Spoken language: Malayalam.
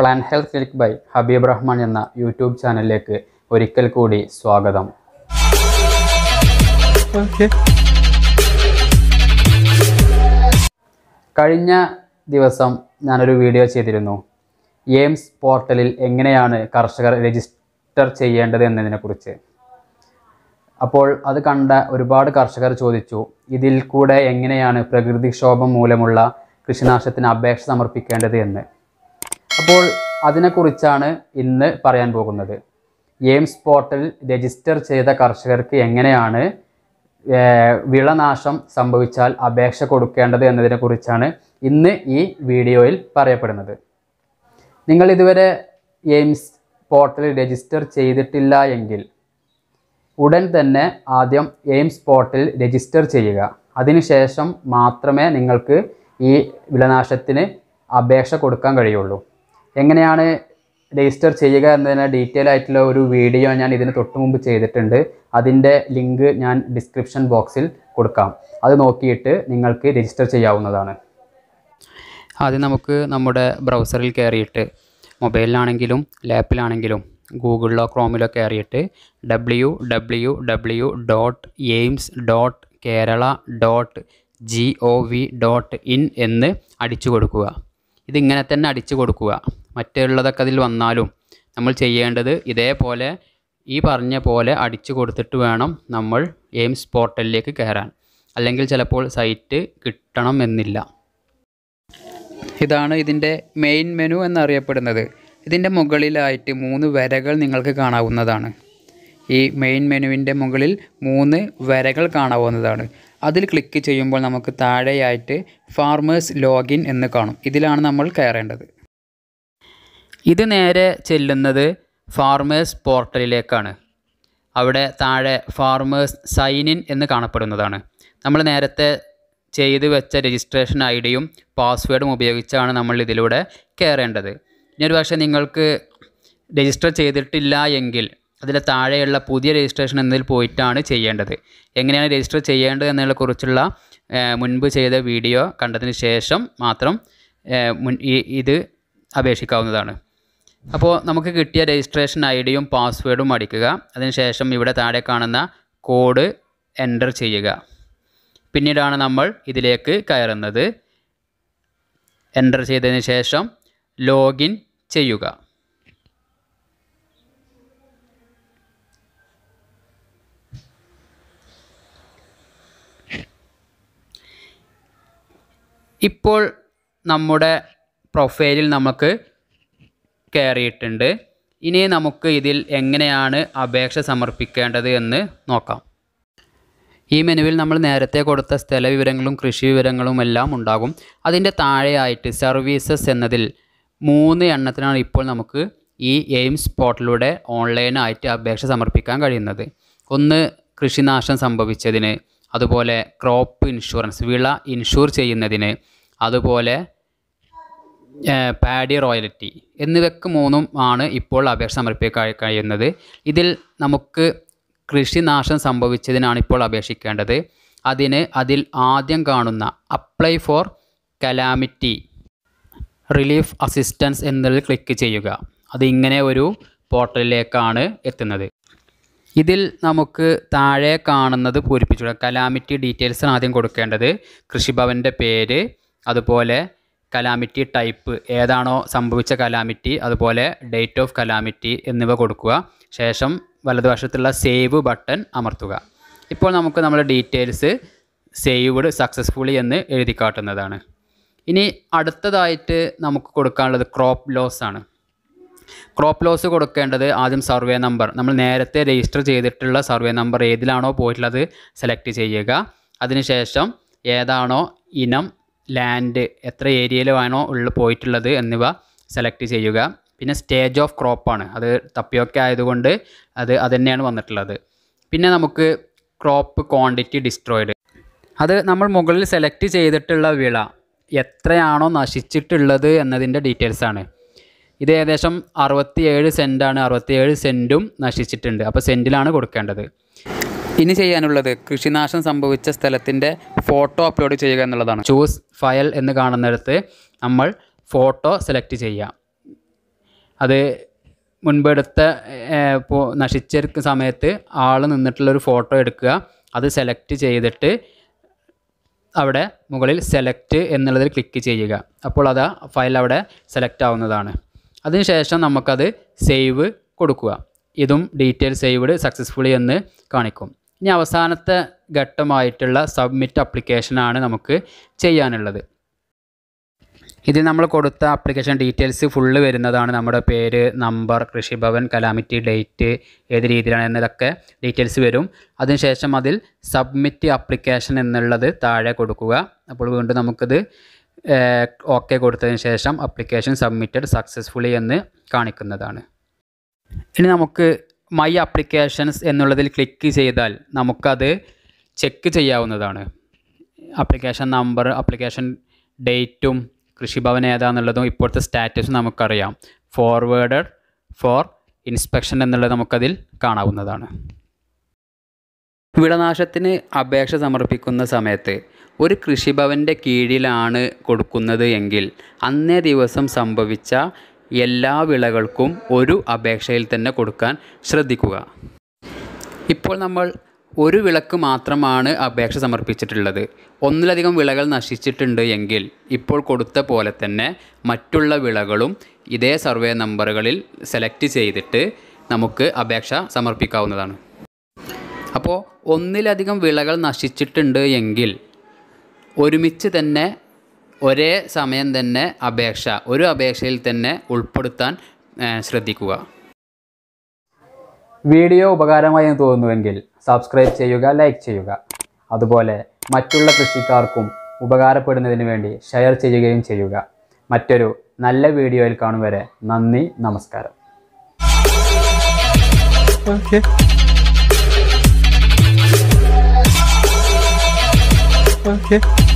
plan health click by Habeeb Rahman എന്ന യൂട്യൂബ് ചാനലിലേക്ക് ഒരിക്കൽ കൂടി സ്വാഗതം കഴിഞ്ഞ ദിവസം ഞാനൊരു വീഡിയോ ചെയ്തിരുന്നു എയിംസ് പോർട്ടലിൽ എങ്ങനെയാണ് കർഷകർ രജിസ്റ്റർ ചെയ്യേണ്ടത് എന്നതിനെക്കുറിച്ച് അപ്പോൾ അത് കണ്ട ഒരുപാട് കർഷകർ ചോദിച്ചു ഇതിൽ കൂടെ എങ്ങനെയാണ് പ്രകൃതിക്ഷോഭം മൂലമുള്ള കൃഷിനാശത്തിന് അപേക്ഷ സമർപ്പിക്കേണ്ടത് എന്ന് അപ്പോൾ അതിനെക്കുറിച്ചാണ് ഇന്ന് പറയാൻ പോകുന്നത് എയിംസ് പോർട്ടൽ രജിസ്റ്റർ ചെയ്ത കർഷകർക്ക് എങ്ങനെയാണ് വിളനാശം സംഭവിച്ചാൽ അപേക്ഷ കൊടുക്കേണ്ടത് കുറിച്ചാണ് ഇന്ന് ഈ വീഡിയോയിൽ പറയപ്പെടുന്നത് നിങ്ങൾ ഇതുവരെ എയിംസ് പോർട്ടൽ രജിസ്റ്റർ ചെയ്തിട്ടില്ല എങ്കിൽ ഉടൻ തന്നെ ആദ്യം എയിംസ് പോർട്ടൽ രജിസ്റ്റർ ചെയ്യുക അതിനുശേഷം മാത്രമേ നിങ്ങൾക്ക് ഈ വിളനാശത്തിന് അപേക്ഷ കൊടുക്കാൻ കഴിയുള്ളൂ എങ്ങനെയാണ് രജിസ്റ്റർ ചെയ്യുക എന്നതിന് ഡീറ്റെയിൽ ആയിട്ടുള്ള ഒരു വീഡിയോ ഞാൻ ഇതിന് തൊട്ട് മുമ്പ് ചെയ്തിട്ടുണ്ട് അതിൻ്റെ ലിങ്ക് ഞാൻ ഡിസ്ക്രിപ്ഷൻ ബോക്സിൽ കൊടുക്കാം അത് നോക്കിയിട്ട് നിങ്ങൾക്ക് രജിസ്റ്റർ ചെയ്യാവുന്നതാണ് ആദ്യം നമുക്ക് നമ്മുടെ ബ്രൗസറിൽ കയറിയിട്ട് മൊബൈലിലാണെങ്കിലും ലാപ്പിലാണെങ്കിലും ഗൂഗിളിലോ ക്രോമിലോ കയറിയിട്ട് W W W dot AIMS dot Kerala dot G O V dot in എന്ന് അടിച്ചു കൊടുക്കുക ഇതിങ്ങനെ തന്നെ അടിച്ചു കൊടുക്കുക മറ്റുള്ളതൊക്കെ അതിൽ വന്നാലും നമ്മൾ ചെയ്യേണ്ടത് ഇതേപോലെ ഈ പറഞ്ഞ പോലെ അടിച്ചു കൊടുത്തിട്ട് വേണം നമ്മൾ എയിംസ് പോർട്ടലിലേക്ക് കയറാൻ അല്ലെങ്കിൽ ചിലപ്പോൾ സൈറ്റ് കിട്ടണം എന്നില്ല ഇതാണ് ഇതിൻ്റെ മെയിൻ മെനു എന്നറിയപ്പെടുന്നത് ഇതിൻ്റെ മുകളിലായിട്ട് മൂന്ന് വരകൾ നിങ്ങൾക്ക് കാണാവുന്നതാണ് ഈ മെയിൻ മെനുവിൻ്റെ മുകളിൽ മൂന്ന് വരകൾ കാണാവുന്നതാണ് അതിൽ ക്ലിക്ക് ചെയ്യുമ്പോൾ നമുക്ക് താഴെയായിട്ട് ഫാർമേഴ്സ് ലോഗിൻ എന്ന് കാണും ഇതിലാണ് നമ്മൾ കയറേണ്ടത് ഇത് നേരെ ചെല്ലുന്നത് ഫാർമേഴ്സ് പോർട്ടലിലേക്കാണ് അവിടെ താഴെ ഫാർമേഴ്സ് സൈൻ ഇൻ എന്ന് കാണപ്പെടുന്നതാണ് നമ്മൾ നേരത്തെ ചെയ്തു വെച്ച രജിസ്ട്രേഷൻ ഐ ഡിയും പാസ്വേഡും ഉപയോഗിച്ചാണ് നമ്മൾ ഇതിലൂടെ കയറേണ്ടത് ഇനി ഒരു പക്ഷേ നിങ്ങൾക്ക് രജിസ്റ്റർ ചെയ്തിട്ടില്ല എങ്കിൽ അതിൽ താഴെയുള്ള പുതിയ രജിസ്ട്രേഷൻ എന്നതിൽ പോയിട്ടാണ് ചെയ്യേണ്ടത് എങ്ങനെയാണ് രജിസ്റ്റർ ചെയ്യേണ്ടത് കുറിച്ചുള്ള മുൻപ് ചെയ്ത വീഡിയോ കണ്ടതിന് ശേഷം മാത്രം ഇത് അപേക്ഷിക്കാവുന്നതാണ് അപ്പോൾ നമുക്ക് കിട്ടിയ രജിസ്ട്രേഷൻ ഐ ഡിയും പാസ്വേഡും അടിക്കുക അതിനുശേഷം ഇവിടെ താഴെ കാണുന്ന കോഡ് എൻ്റർ ചെയ്യുക പിന്നീടാണ് നമ്മൾ ഇതിലേക്ക് കയറുന്നത് എൻ്റർ ചെയ്തതിന് ശേഷം ലോഗിൻ ചെയ്യുക ഇപ്പോൾ നമ്മുടെ പ്രൊഫൈലിൽ നമുക്ക് കയറിയിട്ടുണ്ട് ഇനി നമുക്ക് ഇതിൽ എങ്ങനെയാണ് അപേക്ഷ സമർപ്പിക്കേണ്ടത് എന്ന് നോക്കാം ഈ മെനുവിൽ നമ്മൾ നേരത്തെ കൊടുത്ത സ്ഥല വിവരങ്ങളും കൃഷി വിവരങ്ങളും എല്ലാം ഉണ്ടാകും അതിൻ്റെ താഴെയായിട്ട് സർവീസസ് എന്നതിൽ മൂന്ന് എണ്ണത്തിനാണ് ഇപ്പോൾ നമുക്ക് ഈ എയിംസ് പോർട്ടലിലൂടെ ഓൺലൈനായിട്ട് അപേക്ഷ സമർപ്പിക്കാൻ കഴിയുന്നത് ഒന്ന് കൃഷിനാശം സംഭവിച്ചതിന് അതുപോലെ ക്രോപ്പ് ഇൻഷുറൻസ് വിള ഇൻഷുർ ചെയ്യുന്നതിന് അതുപോലെ പാഡി റോയൽറ്റി എന്നിവയ്ക്ക് മൂന്നും ആണ് ഇപ്പോൾ അപേക്ഷ സമർപ്പിക്കാൻ കഴിയുന്നത് ഇതിൽ നമുക്ക് കൃഷിനാശം സംഭവിച്ചതിനാണ് ഇപ്പോൾ അപേക്ഷിക്കേണ്ടത് അതിന് അതിൽ ആദ്യം കാണുന്ന apply for calamity relief assistance എന്നതിൽ ക്ലിക്ക് ചെയ്യുക അതിങ്ങനെ ഒരു പോർട്ടലിലേക്കാണ് എത്തുന്നത് ഇതിൽ നമുക്ക് താഴെ കാണുന്നത് പൂരിപ്പിച്ചു കലാമിറ്റി ഡീറ്റെയിൽസാണ് ആദ്യം കൊടുക്കേണ്ടത് കൃഷിഭവൻ്റെ പേര് അതുപോലെ കലാമിറ്റി ടൈപ്പ് ഏതാണോ സംഭവിച്ച കലാമിറ്റി അതുപോലെ ഡേറ്റ് ഓഫ് കലാമിറ്റി എന്നിവ കൊടുക്കുക ശേഷം വലതുവശത്തുള്ള സേവ് ബട്ടൺ അമർത്തുക ഇപ്പോൾ നമുക്ക് നമ്മുടെ ഡീറ്റെയിൽസ് സേവ്ഡ് സക്സസ്ഫുള്ളി എന്ന് എഴുതി കാട്ടുന്നതാണ് ഇനി അടുത്തതായിട്ട് നമുക്ക് കൊടുക്കാനുള്ളത് ക്രോപ്പ് ലോസ് ആണ് ക്രോപ്പ് ലോസ് കൊടുക്കേണ്ടത് ആദ്യം സർവേ നമ്പർ നമ്മൾ നേരത്തെ രജിസ്റ്റർ ചെയ്തിട്ടുള്ള സർവേ നമ്പർ ഏതിലാണോ പോയിട്ടുള്ളത് സെലക്ട് ചെയ്യുക അതിനുശേഷം ഏതാണോ ഇനം ലാൻഡ് എത്ര ഏരിയയിലാണോ ഉള്ള പോയിട്ടുള്ളത് എന്നിവ സെലക്ട് ചെയ്യുക പിന്നെ സ്റ്റേജ് ഓഫ് ക്രോപ്പാണ് അത് തപ്പിയൊക്കെ ആയതുകൊണ്ട് അത് അതുതന്നെയാണ് വന്നിട്ടുള്ളത് പിന്നെ നമുക്ക് ക്രോപ്പ് ക്വാണ്ടിറ്റി ഡിസ്ട്രോയിഡ് അത് നമ്മൾ മുകളിൽ സെലക്ട് ചെയ്തിട്ടുള്ള വിള എത്രയാണോ നശിച്ചിട്ടുള്ളത് എന്നതിൻ്റെ ഡീറ്റെയിൽസാണ് ഇത് ഏകദേശം അറുപത്തിയേഴ് സെൻറ്റാണ് അറുപത്തിയേഴ് സെൻറ്റും നശിച്ചിട്ടുണ്ട് അപ്പോൾ സെൻറ്റിലാണ് കൊടുക്കേണ്ടത് ഇനി ചെയ്യാനുള്ളത് കൃഷിനാശം സംഭവിച്ച സ്ഥലത്തിൻ്റെ ഫോട്ടോ അപ്ലോഡ് ചെയ്യുക എന്നുള്ളതാണ് ചൂസ് ഫയൽ എന്ന് കാണുന്നിടത്ത് നമ്മൾ ഫോട്ടോ സെലക്ട് ചെയ്യുക അത് മുൻപെടുത്ത ഇപ്പോൾ നശിച്ച സമയത്ത് ആൾ നിന്നിട്ടുള്ളൊരു ഫോട്ടോ എടുക്കുക അത് സെലക്ട് ചെയ്തിട്ട് അവിടെ മുകളിൽ സെലക്ട് എന്നുള്ളതിൽ ക്ലിക്ക് ചെയ്യുക അപ്പോൾ അത് ഫയൽ അവിടെ സെലക്ട് ആവുന്നതാണ് അതിനുശേഷം നമുക്കത് സേവ് കൊടുക്കുക ഇതും ഡീറ്റെയിൽ സേവ്ഡ് സക്സസ്ഫുള്ളി എന്ന് കാണിക്കും ഇനി അവസാനത്തെ ഘട്ടമായിട്ടുള്ള സബ്മിറ്റ് അപ്ലിക്കേഷനാണ് നമുക്ക് ചെയ്യാനുള്ളത് ഇതിൽ നമ്മൾ കൊടുത്ത ആപ്ലിക്കേഷൻ ഡീറ്റെയിൽസ് ഫുള്ള് വരുന്നതാണ് നമ്മുടെ പേര് നമ്പർ കൃഷിഭവൻ കലാമിറ്റി ഡേറ്റ് ഏത് രീതിയിലാണ് എന്നതൊക്കെ ഡീറ്റെയിൽസ് വരും അതിനുശേഷം അതിൽ സബ്മിറ്റ് ആപ്ലിക്കേഷൻ എന്നുള്ളത് താഴെ കൊടുക്കുക അപ്പോൾ വീണ്ടും നമുക്കിത് ഓക്കെ കൊടുത്തതിന് ശേഷം അപ്ലിക്കേഷൻ സബ്മിറ്റഡ് സക്സസ്ഫുള്ളി എന്ന് കാണിക്കുന്നതാണ് ഇനി നമുക്ക് മൈ അപ്ലിക്കേഷൻസ് എന്നുള്ളതിൽ ക്ലിക്ക് ചെയ്താൽ നമുക്കത് ചെക്ക് ചെയ്യാവുന്നതാണ് അപ്ലിക്കേഷൻ നമ്പർ അപ്ലിക്കേഷൻ ഡേറ്റും കൃഷിഭവൻ ഏതാണെന്നുള്ളതും ഇപ്പോഴത്തെ സ്റ്റാറ്റസും നമുക്കറിയാം ഫോർവേഡ് ഫോർ ഇൻസ്പെക്ഷൻ എന്നുള്ളത് നമുക്കതിൽ കാണാവുന്നതാണ് വിളനാശത്തിന് അപേക്ഷ സമർപ്പിക്കുന്ന സമയത്ത് ഒരു കൃഷിഭവൻ്റെ കീഴിലാണ് കൊടുക്കുന്നത് എങ്കിൽ അന്നേ ദിവസം സംഭവിച്ച എല്ലാ വിളകൾക്കും ഒരു അപേക്ഷയിൽ തന്നെ കൊടുക്കാൻ ശ്രദ്ധിക്കുക ഇപ്പോൾ നമ്മൾ ഒരു വിളക്ക് മാത്രമാണ് അപേക്ഷ സമർപ്പിച്ചിട്ടുള്ളത് ഒന്നിലധികം വിളകൾ നശിച്ചിട്ടുണ്ട് എങ്കിൽ ഇപ്പോൾ കൊടുത്ത പോലെ തന്നെ മറ്റുള്ള വിളകളും ഇതേ സർവേ നമ്പറുകളിൽ സെലക്ട് ചെയ്തിട്ട് നമുക്ക് അപേക്ഷ സമർപ്പിക്കാവുന്നതാണ് അപ്പോൾ ഒന്നിലധികം വിളകൾ നശിച്ചിട്ടുണ്ട് എങ്കിൽ ഒരുമിച്ച് തന്നെ ഒരേ സമയം തന്നെ അപേക്ഷ ഒരു അപേക്ഷയിൽ തന്നെ ഉൾപ്പെടുത്താൻ ശ്രദ്ധിക്കുക വീഡിയോ ഉപകാരമായി എന്ന് തോന്നുന്നുവെങ്കിൽ സബ്സ്ക്രൈബ് ചെയ്യുക ലൈക്ക് ചെയ്യുക അതുപോലെ മറ്റുള്ള കൃഷിക്കാർക്കും ഉപകാരപ്പെടുന്നതിന് വേണ്ടി ഷെയർ ചെയ്യുകയും ചെയ്യുക മറ്റൊരു നല്ല വീഡിയോയിൽ കാണും വരെ നന്ദി നമസ്കാരം ഓക്കെ ഓക്കെ